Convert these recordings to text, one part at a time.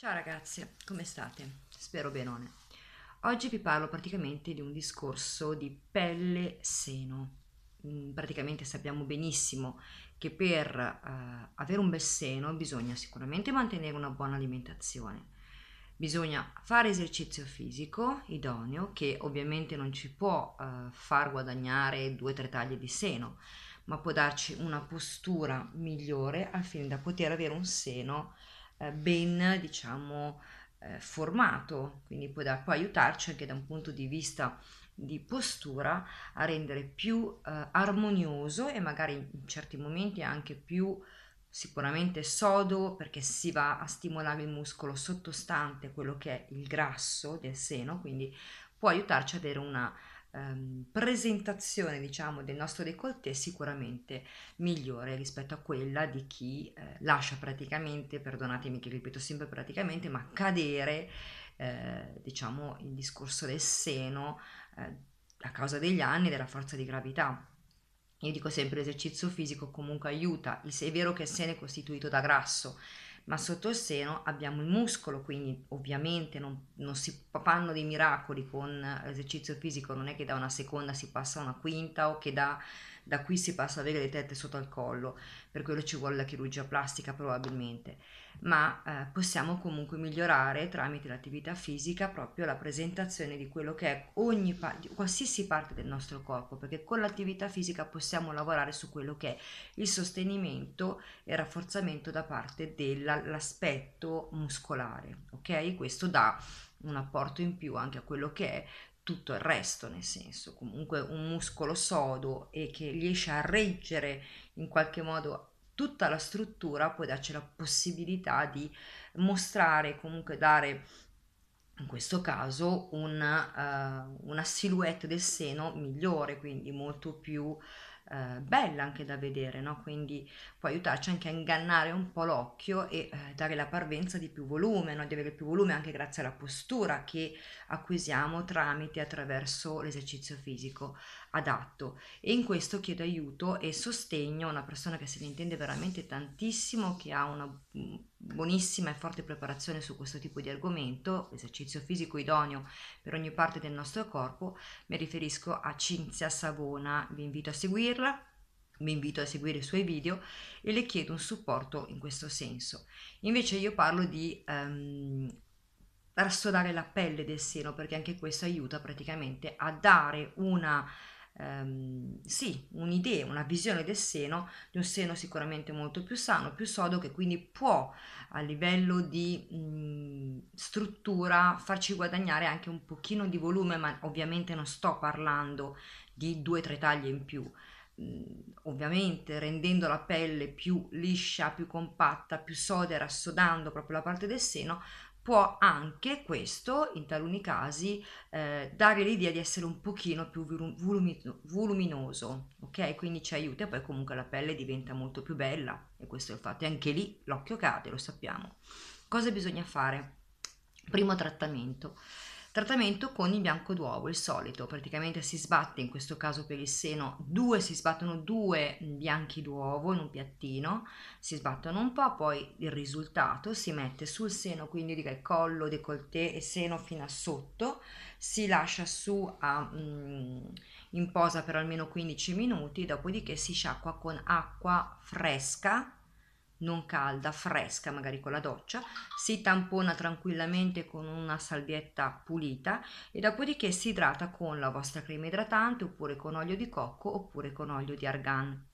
Ciao ragazze, come state? Spero benone. Oggi vi parlo praticamente di un discorso di pelle-seno. Mm, praticamente sappiamo benissimo che per eh, avere un bel seno bisogna sicuramente mantenere una buona alimentazione, bisogna fare esercizio fisico idoneo che ovviamente non ci può eh, far guadagnare due o tre taglie di seno, ma può darci una postura migliore al fine da poter avere un seno eh, eh, ben, diciamo, eh, formato, quindi può, da, può, aiutarci anche da un punto di vista di postura a rendere più eh, armonioso e magari in certi momenti anche più sicuramente sodo perché si va a stimolare il muscolo sottostante quello che è il grasso del seno, quindi può aiutarci ad avere una ehm, presentazione diciamo del nostro décolleté sicuramente migliore rispetto a quella di chi eh, lascia praticamente, perdonatemi che ripeto sempre praticamente, ma cadere eh, diciamo il discorso del seno eh, a causa degli anni della forza di gravità. Io dico sempre l'esercizio fisico comunque aiuta, se è vero che il seno è costituito da grasso, ma sotto il seno abbiamo il muscolo, quindi ovviamente non, non, si fanno dei miracoli con l'esercizio eh, fisico, non è che da una seconda si passa a una quinta o che da da qui si passa ad avere le tette sotto al collo, per quello ci vuole la chirurgia plastica probabilmente, ma eh, possiamo comunque migliorare tramite l'attività fisica proprio la presentazione di quello che è ogni pa- qualsiasi parte del nostro corpo, perché con l'attività fisica possiamo lavorare su quello che è il sostenimento e il rafforzamento da parte dell'aspetto muscolare, ok? Questo dà un apporto in più anche a quello che è tutto il resto, nel senso comunque un muscolo sodo e che riesce a reggere in qualche modo tutta la struttura può darci la possibilità di mostrare, comunque dare in questo caso una, uh, eh, una silhouette del seno migliore, quindi molto più eh, bella anche da vedere, no? quindi può aiutarci anche a ingannare un po' l'occhio e eh, dare la parvenza di più volume, no? di avere più volume anche grazie alla postura che acquisiamo tramite attraverso l'esercizio fisico adatto. E in questo chiedo aiuto e sostegno a una persona che se ne intende veramente tantissimo, che ha una mm, buonissima e forte preparazione su questo tipo di argomento, esercizio fisico idoneo per ogni parte del nostro corpo, mi riferisco a Cinzia Savona, vi invito a seguirla, vi invito a seguire i suoi video e le chiedo un supporto in questo senso. Invece io parlo di um, ehm, rassodare la pelle del seno perché anche questo aiuta praticamente a dare una ehm, sì, un'idea, una visione del seno, di un seno sicuramente molto più sano, più sodo, che quindi può a livello di mh, mhmm, struttura farci guadagnare anche un pochino di volume, ma ovviamente non sto parlando di due o tre taglie in più, mhmm, ovviamente rendendo la pelle più liscia, più compatta, più soda e rassodando proprio la parte del seno, può anche questo, in taluni casi, eh, dare l'idea di essere un pochino più volumino, voluminoso, ok? Quindi ci aiuta e poi comunque la pelle diventa molto più bella e questo è il fatto. E anche lì l'occhio cade, lo sappiamo. Cosa bisogna fare? Primo trattamento. Trattamento con il bianco d'uovo, il solito, praticamente si sbatte in questo caso per il seno due, si sbattono due bianchi d'uovo in un piattino, si sbattono un po', poi il risultato si mette sul seno, quindi direi collo, decolleté e seno fino a sotto, si lascia su a, mm, in posa per almeno 15 minuti, dopodiché si sciacqua con acqua fresca non calda, fresca, magari con la doccia, si tampona tranquillamente con una salvietta pulita e dopodiché si idrata con la vostra crema idratante oppure con olio di cocco oppure con olio di argan.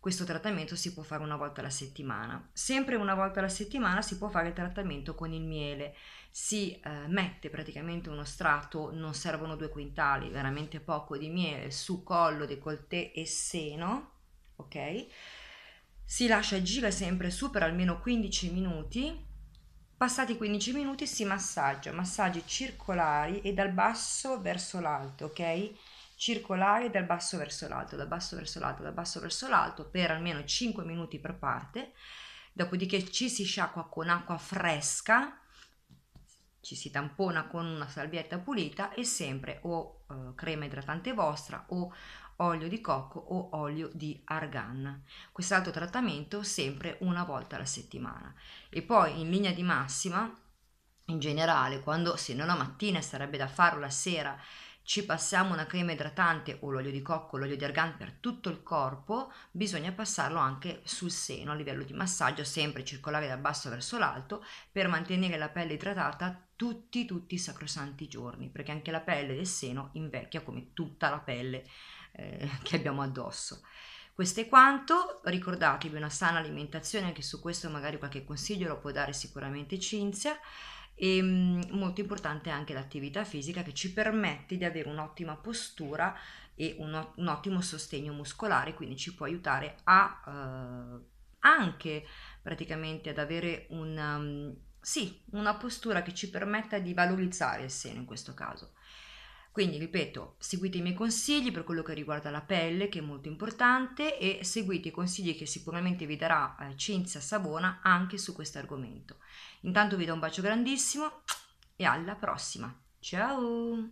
Questo trattamento si può fare una volta alla settimana. Sempre una volta alla settimana si può fare il trattamento con il miele. Si eh, mette praticamente uno strato, non servono due quintali, veramente poco di miele su collo, décolleté e seno, ok? si lascia agire sempre su per almeno 15 minuti. Passati 15 minuti si massaggia, massaggi circolari e dal basso verso l'alto, ok? Circolari dal basso verso l'alto, dal basso verso l'alto, dal basso verso l'alto per almeno 5 minuti per parte. Dopodiché ci si sciacqua con acqua fresca, ci si tampona con una salvietta pulita e sempre o eh, crema idratante vostra o olio di cocco o olio di argan. Quest'altro trattamento sempre una volta alla settimana. E poi in linea di massima, in generale, quando se non la mattina sarebbe da farlo la sera, ci passiamo una crema idratante o l'olio di cocco, l'olio di argan per tutto il corpo, bisogna passarlo anche sul seno a livello di massaggio, sempre circolare dal basso verso l'alto, per mantenere la pelle idratata tutti, tutti i sacrosanti giorni, perché anche la pelle del seno invecchia come tutta la pelle eh, che abbiamo addosso. Questo è quanto, ricordatevi una sana alimentazione, anche su questo magari qualche consiglio lo può dare sicuramente Cinzia e ehm, molto importante anche l'attività fisica che ci permette di avere un'ottima postura e un, un ottimo sostegno muscolare, quindi ci può aiutare a eh, anche praticamente ad avere un, um, sì, una postura che ci permetta di valorizzare il seno in questo caso. Quindi, ripeto, seguite i miei consigli per quello che riguarda la pelle, che è molto importante, e seguite i consigli che sicuramente vi darà eh, Cinzia Savona anche su questo argomento. Intanto vi do un bacio grandissimo e alla prossima. Ciao!